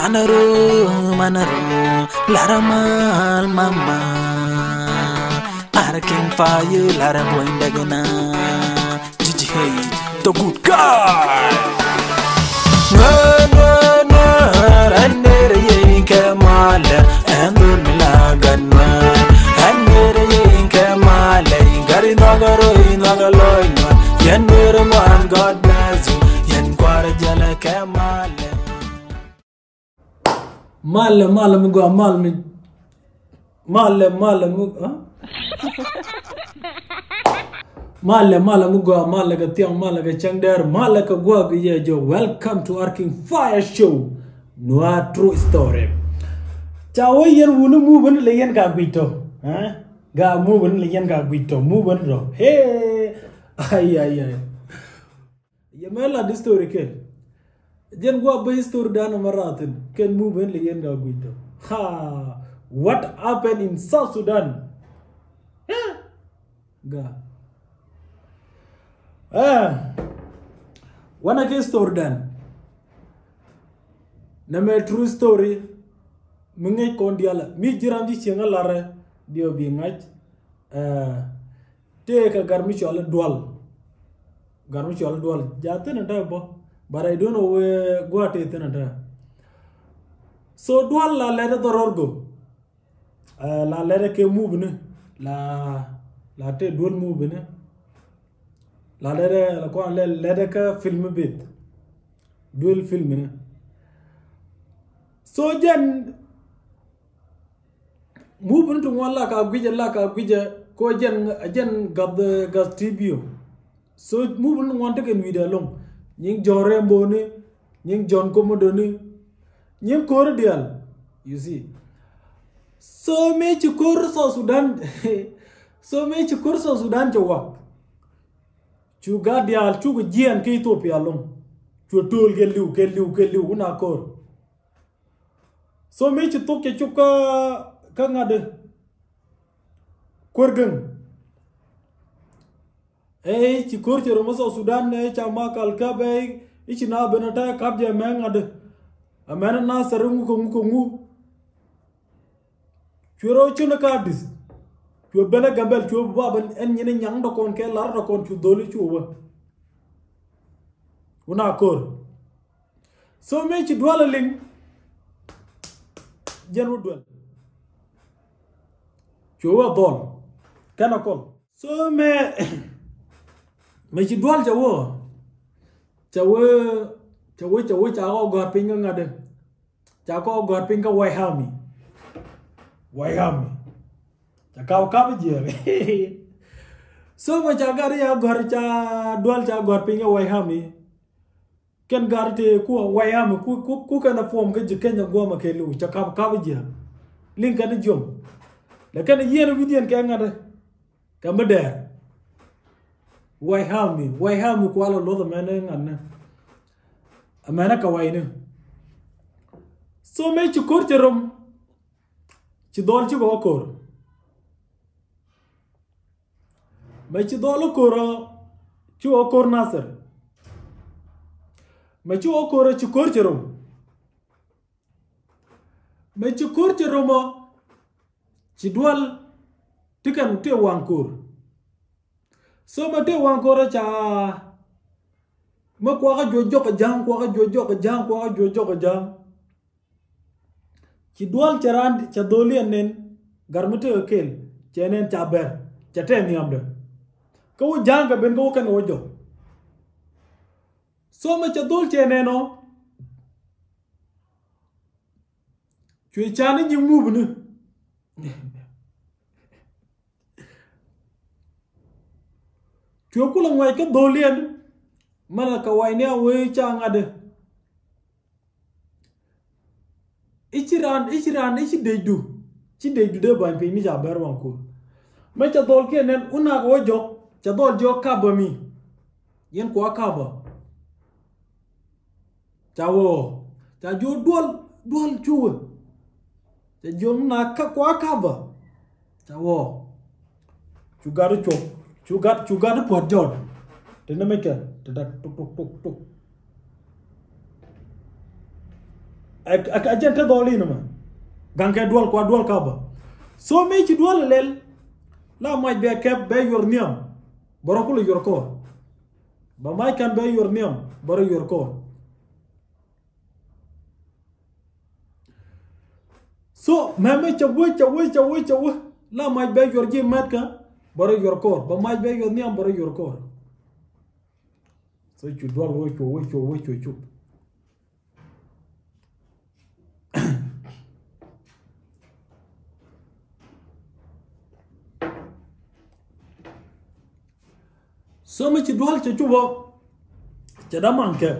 மணரு மணரு லரமால் மாமா அரக்கிங் ஃபாயு லர போயிண்டகுனா ஜிஜி hey the good guy no no no ரன்னர் ஏங்க மால அந்து மிலாகன்னா ரன்னர் ஏங்க மால கரி நகரோ நகலோய் என் வேறு மான் காட் நாசு என் குவார ஜல கேமால Malle, Malle mguu wa Malmi. Malle, Malle mguu Malle, Malle mguu wa Malle ka tiang Malle ka changder Malle ka gua ka jo. Welcome to Arking Fire Show. Noa true story. Chawo yen wunu mu bun le yen ka gwito. Ha? Ga mu bun le yen ka gwito. Mu bun ro. Hey. Ay ay ay. Yemela di story ke. jen gua bayi stur dan meratin ken muben lien ga gitu ha what happen in south sudan ga eh wana ke stur dan name true story mengi kondial. mi jiran di cinga lare dia bi eh te garmi chol dual garmi chol dual Jatuh nda apa? but I don't know where Guate Tenata. So dual la letter the Rorgo. Eh, la letter ke move la la te dual move la letter la con letter ka film bit dual film ne. So jen move to one laka gwija laka gwija ko jen jen gab the gas tibio. So move on one take and video long. nying jore mboni ni, nying ko Komodo ni, nying kor dial. You see. So me cukur so Sudan, so me cukur so Sudan coba. ga dial go jian ke Ethiopia long. Cuga tol ke liu ke liu ke liu una kor. So me to ke ngade kor geng e ci korcero maso sudan ne cha ma kalka be ichi na benata kabje mengad amena na sarungu ko ko ngu churo chuna kadis chu bela gambel chu baban en nyine nyang do kon ke lar do kon chu doli chu wa una kor so me ci dwala ling jenu dwal chu wa don kana kon so me ma ci dol ja wo ja wo ja wo ja wo ja ko go pinga ngade ja ko go pinga wai hami wai hami ja ka ka je so ma ja ya gor ja dual ja go pinga wai hami ken gar ku wai hami ku ku ku kana form ke je kenya go ma ke lu ja ka ka je lin kan jom la kan yer vidien ke ngade ka meder wayhami wayhami kuala loda mana anna amana kawaina so me ci kor ci rom ci dol ci go kor me ci dol koro ci o kor nasar me ci o koro ci kor ci rom me ci kor ci romo ci dol tikan te wankor so ma te wan kora cha ma kwa ka jojo ka jang kwa ka jojo ka jang kwa ka jojo ka jang ki dual charan cha doli anen garmute kel chenen cha ber cha te ni amde ka wo jang ka ben ka wo kan wo jo so ma cha dol cheneno chwe chane ji mubne chuo ku ngoài ngai ka do lien mana ka wai ne we cha ngade ichiran ichiran ichi deju chi deju de ban pe mi ja ber wan ko me cha dol ke nen una ko jo cha dol jo ka ba mi yen ko ka ba cha wo cha jo dol dol chu cha jo na ka ko ka ba cha wo chu ga ro Juga juga nó buồn đồn. Đến nó mới tuk tuk tuk tuk. Ak ajan ta doli nama. Gangke dual kwa dual kaba. So me chi dual lel. La mai be ke be yor niam. Borokulu yor ko. Ba mai kan be yor niam. Baro yor ko. So meme chawu chawu chawu chawu la mai be yor ji matka. baro yorkor ba maj be yod niam baro yorkor so chu dwal wo chu wo chu wo chu chu so me chu dwal chu chu bo chada manke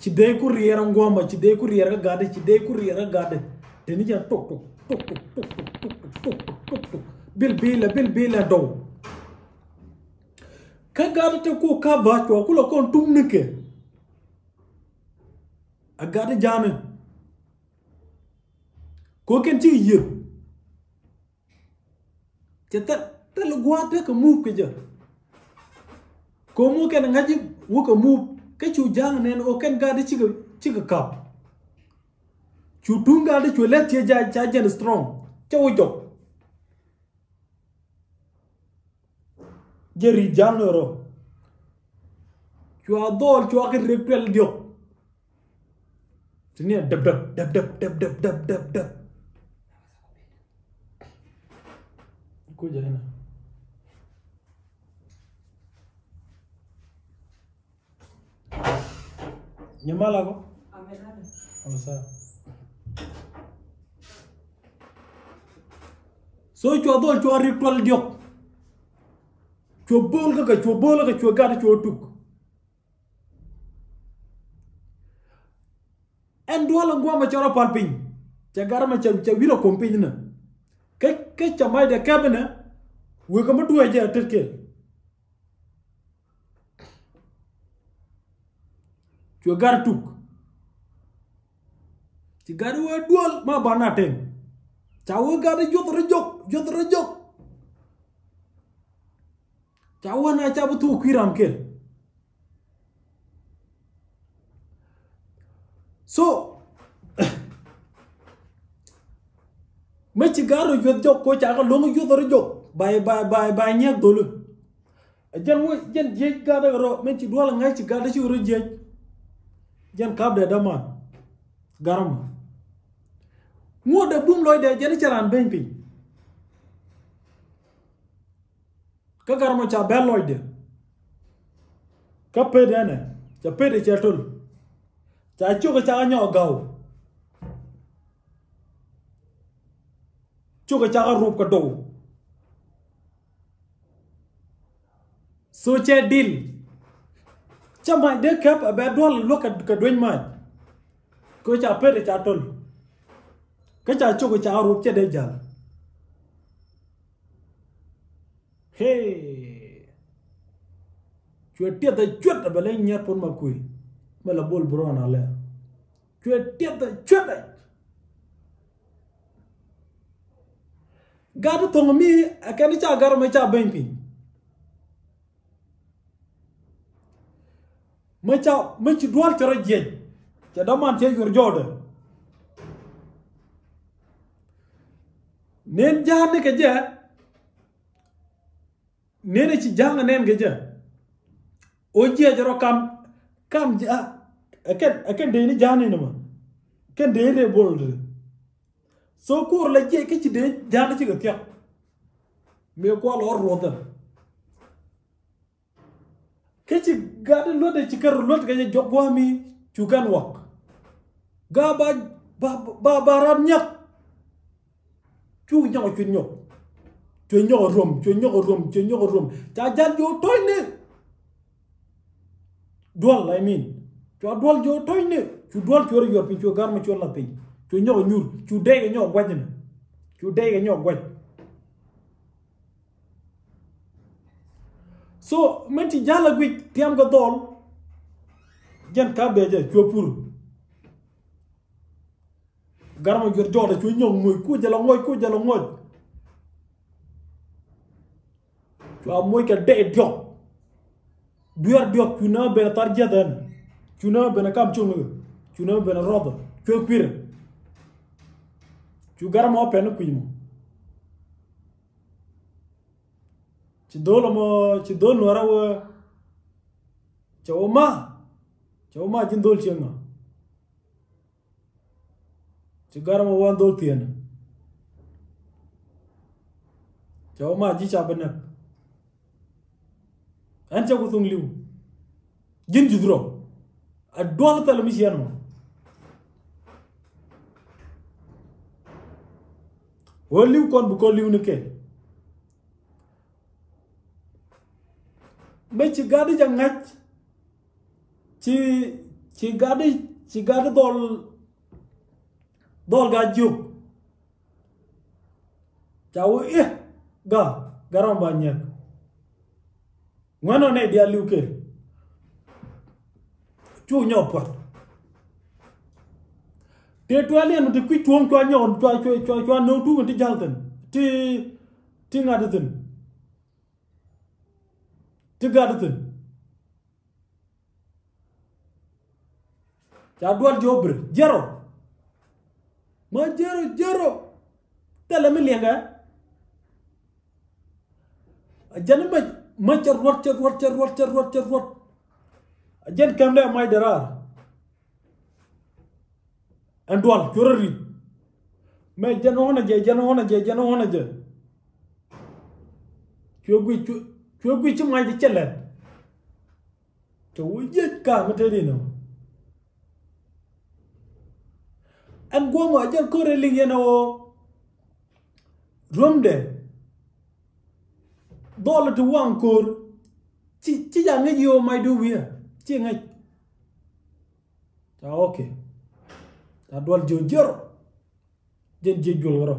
ci dey ku riera ngomba ci dey ku riera gade ci dey ku riera gade teni jan tok tok tok tok tok tok tok tok tok tok bilbila bilbila do ka gada te ko ka va to ko lo kon tum nike a gada jame ko ken ti yi te ta ta lo gwa te ka mu ke ja ko mu ken ngaji wu ka mu ka chu jang nen o ken gada ci ga ci ga kap chu tum gada chu let ti ja ja jen strong cha wo jok jeri janoro Tu as dol, tu as rekel dio. Sini dab dab dab dab dab dab dab dab dab. Aku jalan. Nyamal ko Amelan. Amsa. So tu adol tu rekel dio cho bol ka ka cho bol ka cho gar cho tuk en duala ngwa ma choro pan pin cha gar ma cha cha wiro kom pin na ke ke cha mai de ka bena we ka ma duwe ja terke cho gar tuk ci gar wo dol ma bana cha wo gar jot rejok jot rejok cawana cabutu kwiramkela so mấy rồi machigaro yod jok ko chaga longo yodoro jok bay bay bay bay nyak dolu e jan wo jan jej gada ro men ci duwal ngay ci gada ci ro jej jan kab de dama garama mo da bum loy de jan e ci làm ben pin ka garmo cha beloide ka pedene cha pede cha tul cha chu ka cha nyo gao chu ka cha ka rup ka do so che dil cha ma de kap ba dol lo ka ka doin ma ko cha pede cha tul ka cha chu ka cha rup che de jal Hey, cuitia ta cuita balen nya pun makui, mela bol buron ala. Cuitia ta cuita. Gadu tongomi akani cha agar ma cha bengpi. Ma cha ma chi dual chara jej. Cha daman che yur jodan. Nen ke je nene ci jang nem ja o ja ro kam kam ah, ja ken ken de ni jani no ken de re bold so kur la je ke ci de jan ci ga tiak me ko lo da ke ci de lo de ci ker lo ga je wa mi ci gan wak ga ba ba ba ran nyak ci nyaw ci nyok chuyện nhỏ rùm chuyện nhỏ rùm chuyện nhỏ rùm cha cha vô thôi nè dual I mean cho dual vô thôi nè chú dual chú rồi pin chú gar mà chú là pin chú nhỏ nhur chú đây cái nhỏ quay nè chú đây cái nhỏ quay so mình chỉ giá là quỳ tiêm cái đòn dân cá bè chơi chúa pur gar mà chú cho là chú nhỏ ngồi cua giờ là ngồi cua giờ ngồi tuamoika de diok duyar diok cuna bena tarja dan cuna bena kam cungu cuna bena rodo cua kwir cugar mo pena kuimo ci dolo mo ci dolo wara wa ci oma ci oma jin dol ci nga ci gar mo wan dol tiena ci ma ji cha benak anca thung liu jin judro a dol tal misian ma wo liu kon bu ko liu ne ke me ci gadi ja ngat ci ci gadi ci gadi dol dol ga ju iya, eh ga garam banyak ngono ne dia liuker chu nyo pot te to ale no de ku tuom to nyo to to to to no tu ti jalten ti ti ngadaten ti gadaten ya dual jobre jero ma jero jero tele mi lenga janba ما تروت تروت تروت تروت تروت جن كم لا ما يدرار أندوال كوري ما جن هنا جا جن هنا جا جن هنا جا كيوغوي كيوغوي تشو ما يدي تشلت تو يجت كام تدينو أن قوم أجل كوري لينو رومده dole tu wang kur chi chi ya ngi yo mai du wi chi ngi ta oke ta dol jo jor jen je jol ro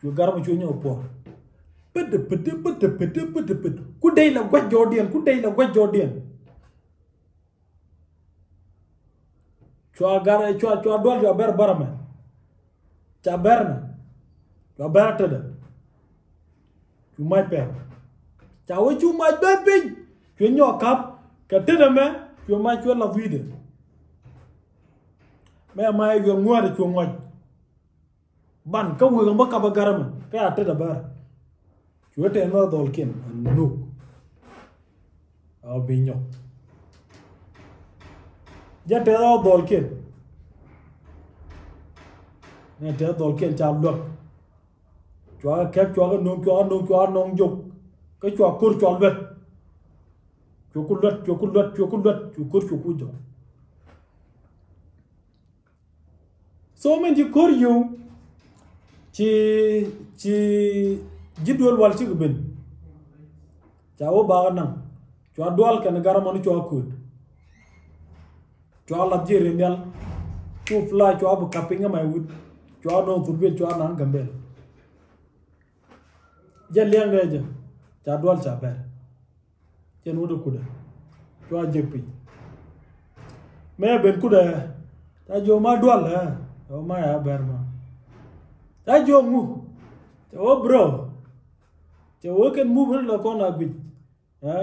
ju garam chu nyo po pet pet pet pet pet pet ku dey la gwa jodien ku dey la gwa jodien chua gara chua chua dol jo ber barame cha berna jo berta de tu mai pe cha we chu ma be pin chu nyo kap ka te na me chu ma chu la vi de me ma yo ngwa de chu ngwa ban ka người ga ka ba garam ka te da ba chu te na dol ken no a bi nyo ja te da dol ken ne te dol ken cha lo chu ga kep chu ga no chu ga no chu ga no juk ke chùa kur chùa luật chùa kur luật chùa kur luật chùa cur luật chùa cur chùa cur chùa so men ji kur yu ci ci duol wal ci gubin ca wo ba nan cua dual ken garamanu cua kud cua la jere nyal cu fla cua bu kapinga mai wut cua no turbel cua nang gambel jaliang aja. ca dual ca ber ken wudu kuda to jepi me ben kuda ta jo ma dual ha o ma ya ber ma ta jo mu te o bro te o ken mu bro la kon agbi ha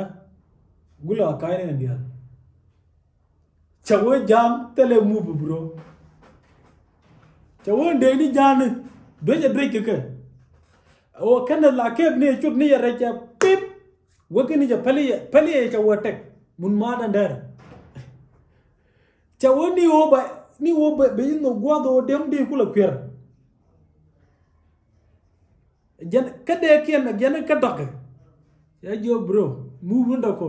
gula kaire ne dia cha wo jam tele mu bro cha wo de ni jan do je break ke o kan la ke ne chut ni ya re wakini ja pali pali ja ya watek mun dan ndara ja woni wo ba ni wo ba be no gwado dem de kula kwer jan kade ken jan kadak ya jo bro mu bunda ko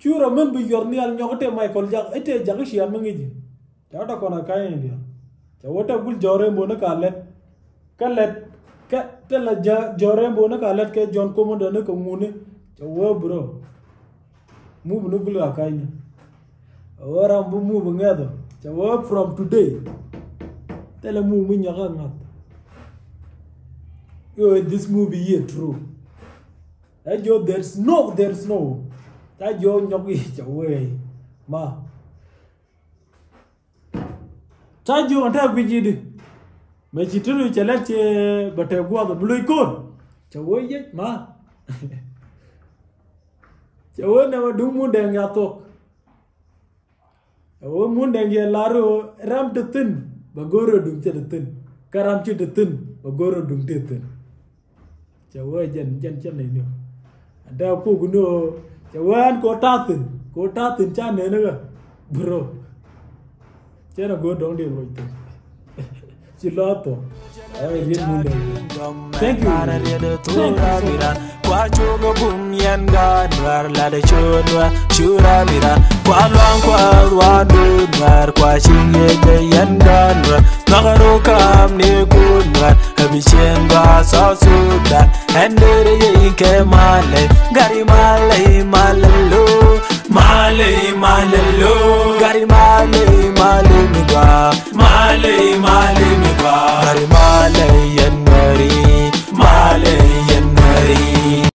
cura men bi ni al nyogote michael jak ete jak shi al mangi ja da kona kayen dia ja wota gul jore na kalet kalet tela ja jore ka kalat ke jon ko mon dana ko mune wo bro mu bunu gulu akanya ora bu mu bu ngado wo from today tela mu mu nyaga ngat yo this movie here true ta jo there's no there's no that yo nyogi jawo ma ta tajo anta kujidi mấy mà chỉ trừ chả lẽ chỉ bật theo qua rồi lui côn chả ôi vậy mà chả ôi nào đúng muốn đèn nhà to ôi muốn đèn nhà laro ram tự tin và rồi đúng chả tự tin karam chưa tự tin và rồi đúng tự tin chả ôi chân chân chân này nữa đào cô cũng nữa chả ôi anh có ta tin có ta tin cha nữa nữa bro chả là goro đúng điều rồi tin Chiloto. Thank you. thank you male male lo gari male male mi ba male male mi ba gari male yan mari male yan